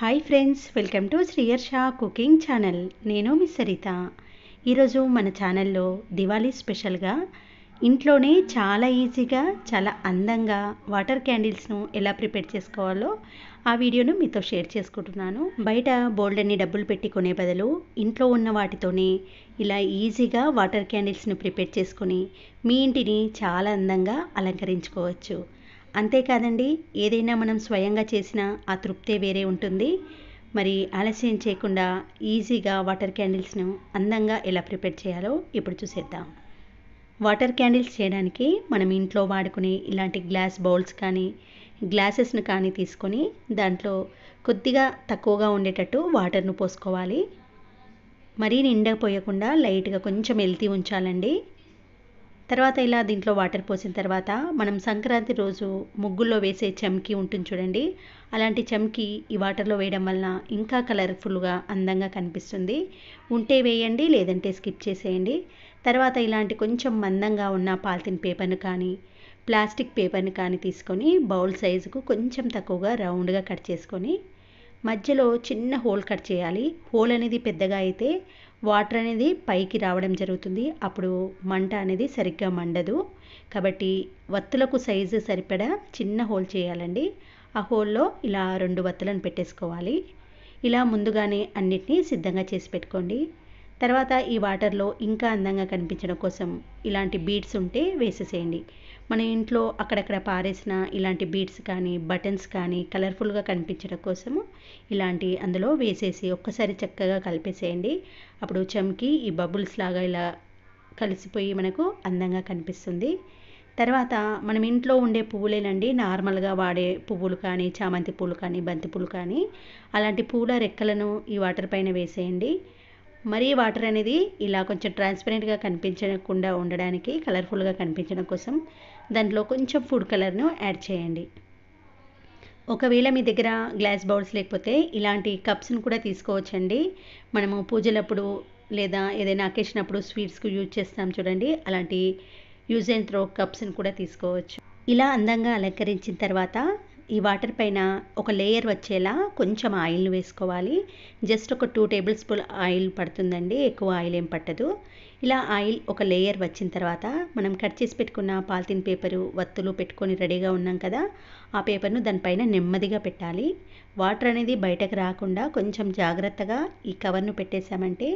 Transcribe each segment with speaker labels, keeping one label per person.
Speaker 1: hi friends welcome to Sriyarsha cooking channel నేను మీ సరిత ఈరోజు మన ఛానల్లో దివాళీ స్పెషల్గా ఇంట్లోనే చాలా ఈజీగా చాలా అందంగా వాటర్ క్యాండిల్స్ను ఎలా ప్రిపేర్ చేసుకోవాలో ఆ వీడియోను మీతో షేర్ చేసుకుంటున్నాను బయట బోల్డ్ అన్ని డబ్బులు పెట్టి కొనే బదులు ఇంట్లో ఉన్న వాటితోనే ఇలా ఈజీగా వాటర్ క్యాండిల్స్ను ప్రిపేర్ చేసుకుని మీ ఇంటిని చాలా అందంగా అలంకరించుకోవచ్చు అంతేకాదండి ఏదైనా మనం స్వయంగా చేసిన ఆ తృప్తే వేరే ఉంటుంది మరి ఆలస్యం చేయకుండా ఈజీగా వాటర్ క్యాండిల్స్ను అందంగా ఎలా ప్రిపేర్ చేయాలో ఇప్పుడు చూసేద్దాం వాటర్ క్యాండిల్స్ చేయడానికి మనం ఇంట్లో వాడుకునే ఇలాంటి గ్లాస్ బౌల్స్ కానీ గ్లాసెస్ను కానీ తీసుకొని దాంట్లో కొద్దిగా తక్కువగా ఉండేటట్టు వాటర్ను పోసుకోవాలి మరీ నిండా పోయకుండా లైట్గా కొంచెం వెళ్తీ ఉంచాలండి తర్వాత ఇలా దీంట్లో వాటర్ పోసిన తర్వాత మనం సంక్రాంతి రోజు ముగ్గుల్లో వేసే చమ్కి ఉంటుంది చూడండి అలాంటి చమ్కి ఈ వాటర్లో వేయడం వలన ఇంకా కలర్ఫుల్గా అందంగా కనిపిస్తుంది ఉంటే వేయండి లేదంటే స్కిప్ చేసేయండి తర్వాత ఇలాంటి కొంచెం మందంగా ఉన్న పాలిథిన్ పేపర్ను కానీ ప్లాస్టిక్ పేపర్ని కానీ తీసుకొని బౌల్ సైజుకు కొంచెం తక్కువగా రౌండ్గా కట్ చేసుకొని మధ్యలో చిన్న హోల్ కట్ చేయాలి హోల్ అనేది పెద్దగా అయితే వాటర్ అనేది పైకి రావడం జరుగుతుంది అప్పుడు మంట అనేది సరిగ్గా మండదు కాబట్టి వత్తులకు సైజు సరిపడా చిన్న హోల్ చేయాలండి ఆ హోల్లో ఇలా రెండు వత్తులను పెట్టేసుకోవాలి ఇలా ముందుగానే అన్నిటినీ సిద్ధంగా చేసి పెట్టుకోండి తర్వాత ఈ వాటర్లో ఇంకా అందంగా కనిపించడం కోసం ఇలాంటి బీడ్స్ ఉంటే వేసేసేయండి మన ఇంట్లో అక్కడక్కడ పారేసిన ఇలాంటి బీడ్స్ కానీ బటన్స్ కానీ కలర్ఫుల్గా కనిపించడం కోసము ఇలాంటి అందులో వేసేసి ఒక్కసారి చక్కగా కలిపేసేయండి అప్పుడు చమ్కి ఈ బబుల్స్ లాగా ఇలా కలిసిపోయి మనకు అందంగా కనిపిస్తుంది తర్వాత మనం ఇంట్లో ఉండే పువ్వులేనండి నార్మల్గా వాడే పువ్వులు కానీ చామంతి పూలు కానీ బంతి పూలు కానీ అలాంటి పూల రెక్కలను ఈ వాటర్ పైన వేసేయండి మరీ వాటర్ అనేది ఇలా కొంచెం ట్రాన్స్పరెంట్గా కనిపించకుండా ఉండడానికి కలర్ఫుల్గా కనిపించడం కోసం దాంట్లో కొంచెం ఫుడ్ కలర్ను యాడ్ చేయండి ఒకవేళ మీ దగ్గర గ్లాస్ బౌల్స్ లేకపోతే ఇలాంటి కప్స్ను కూడా తీసుకోవచ్చండి మనము పూజలప్పుడు లేదా ఏదైనా అకేషన్ అప్పుడు స్వీట్స్కు యూజ్ చేస్తాం చూడండి అలాంటి యూజ్ అండ్ త్రో కప్స్ని కూడా తీసుకోవచ్చు ఇలా అందంగా అలంకరించిన తర్వాత ఈ వాటర్ పైన ఒక లేయర్ వచ్చేలా కొంచెం ఆయిల్ వేసుకోవాలి జస్ట్ ఒక టూ టేబుల్ స్పూన్ ఆయిల్ పడుతుందండి ఎక్కువ ఆయిల్ ఏం పట్టదు ఇలా ఆయిల్ ఒక లేయర్ వచ్చిన తర్వాత మనం కట్ చేసి పెట్టుకున్న పాలిథిన్ పేపరు వత్తులు పెట్టుకొని రెడీగా ఉన్నాం కదా ఆ పేపర్ను దానిపైన నెమ్మదిగా పెట్టాలి వాటర్ అనేది బయటకు రాకుండా కొంచెం జాగ్రత్తగా ఈ కవర్ను పెట్టేశామంటే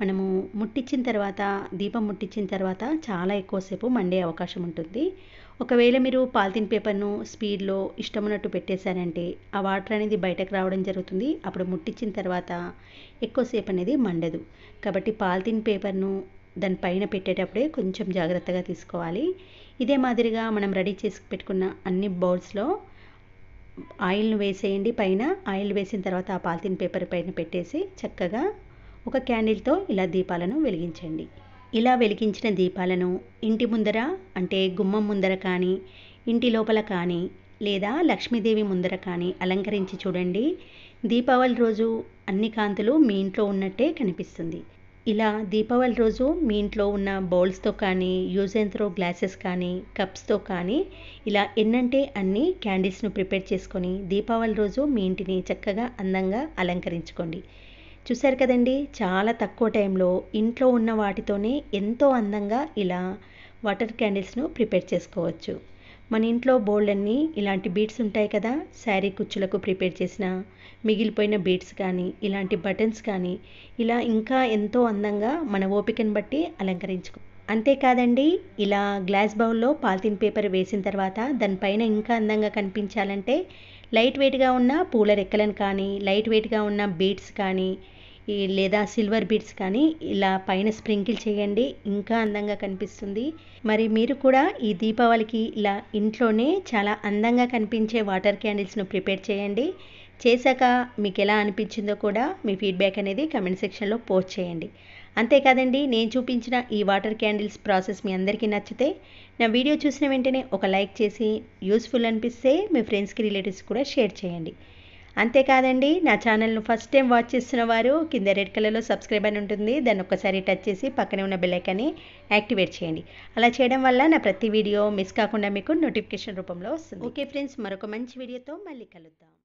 Speaker 1: మనము ముట్టించిన తర్వాత దీపం ముట్టించిన తర్వాత చాలా ఎక్కువసేపు మండే అవకాశం ఉంటుంది ఒకవేళ మీరు పాలిథిన్ పేపర్ను స్పీడ్లో ఇష్టమున్నట్టు పెట్టేశారంటే ఆ వాటర్ అనేది బయటకు రావడం జరుగుతుంది అప్పుడు ముట్టించిన తర్వాత ఎక్కువసేపు అనేది మండదు కాబట్టి పాలిథిన్ పేపర్ను దాని పైన పెట్టేటప్పుడే కొంచెం జాగ్రత్తగా తీసుకోవాలి ఇదే మాదిరిగా మనం రెడీ చేసి పెట్టుకున్న అన్ని బౌల్స్లో ఆయిల్ను వేసేయండి పైన ఆయిల్ వేసిన తర్వాత ఆ పాలిథిన్ పేపర్ పైన పెట్టేసి చక్కగా ఒక క్యాండిల్తో ఇలా దీపాలను వెలిగించండి ఇలా వెలిగించిన దీపాలను ఇంటి ముందర అంటే గుమ్మం ముందర కానీ ఇంటి లోపల కానీ లేదా లక్ష్మీదేవి ముందర కానీ అలంకరించి చూడండి దీపావళి రోజు అన్ని కాంతులు మీ ఇంట్లో ఉన్నట్టే కనిపిస్తుంది ఇలా దీపావళి రోజు మీ ఇంట్లో ఉన్న బౌల్స్తో కానీ యూజ్ అండ్ త్రో గ్లాసెస్ కానీ కప్స్తో కానీ ఇలా ఎన్నంటే అన్ని క్యాండిల్స్ను ప్రిపేర్ చేసుకొని దీపావళి రోజు మీ ఇంటిని చక్కగా అందంగా అలంకరించుకోండి చూశారు కదండి చాలా తక్కువ టైంలో ఇంట్లో ఉన్న వాటితోనే ఎంతో అందంగా ఇలా వాటర్ క్యాండిల్స్ను ప్రిపేర్ చేసుకోవచ్చు మన ఇంట్లో బోల్డన్ని ఇలాంటి బీట్స్ ఉంటాయి కదా శారీ కుచ్చులకు ప్రిపేర్ చేసిన మిగిలిపోయిన బీట్స్ కానీ ఇలాంటి బటన్స్ కానీ ఇలా ఇంకా ఎంతో అందంగా మన ఓపికను బట్టి అలంకరించుకో అంతేకాదండి ఇలా గ్లాస్ బౌల్లో పాలిథిన్ పేపర్ వేసిన తర్వాత దానిపైన ఇంకా అందంగా కనిపించాలంటే లైట్ వెయిట్గా ఉన్న పూల రెక్కలను కానీ లైట్ వెయిట్గా ఉన్న బీట్స్ కానీ ఈ లేదా సిల్వర్ బీడ్స్ కానీ ఇలా పైన స్ప్రింకిల్ చేయండి ఇంకా అందంగా కనిపిస్తుంది మరి మీరు కూడా ఈ దీపావళికి ఇలా ఇంట్లోనే చాలా అందంగా కనిపించే వాటర్ క్యాండిల్స్ను ప్రిపేర్ చేయండి చేశాక మీకు ఎలా అనిపించిందో కూడా మీ ఫీడ్బ్యాక్ అనేది కమెంట్ సెక్షన్లో పోస్ట్ చేయండి అంతేకాదండి నేను చూపించిన ఈ వాటర్ క్యాండిల్స్ ప్రాసెస్ మీ అందరికీ నచ్చితే నా వీడియో చూసిన వెంటనే ఒక లైక్ చేసి యూస్ఫుల్ అనిపిస్తే మీ ఫ్రెండ్స్కి రిలేటివ్స్ కూడా షేర్ చేయండి అంతేకాదండి నా ఛానల్ను ఫస్ట్ టైం వాచ్ చేస్తున్న వారు కింద రెడ్ కలర్లో సబ్స్క్రైబ్ అని ఉంటుంది దాన్ని ఒక్కసారి టచ్ చేసి పక్కనే ఉన్న బెల్లైకాన్ని యాక్టివేట్ చేయండి అలా చేయడం వల్ల నా ప్రతి వీడియో మిస్ కాకుండా మీకు నోటిఫికేషన్ రూపంలో వస్తుంది ఓకే ఫ్రెండ్స్ మరొక మంచి వీడియోతో మళ్ళీ కలుద్దాం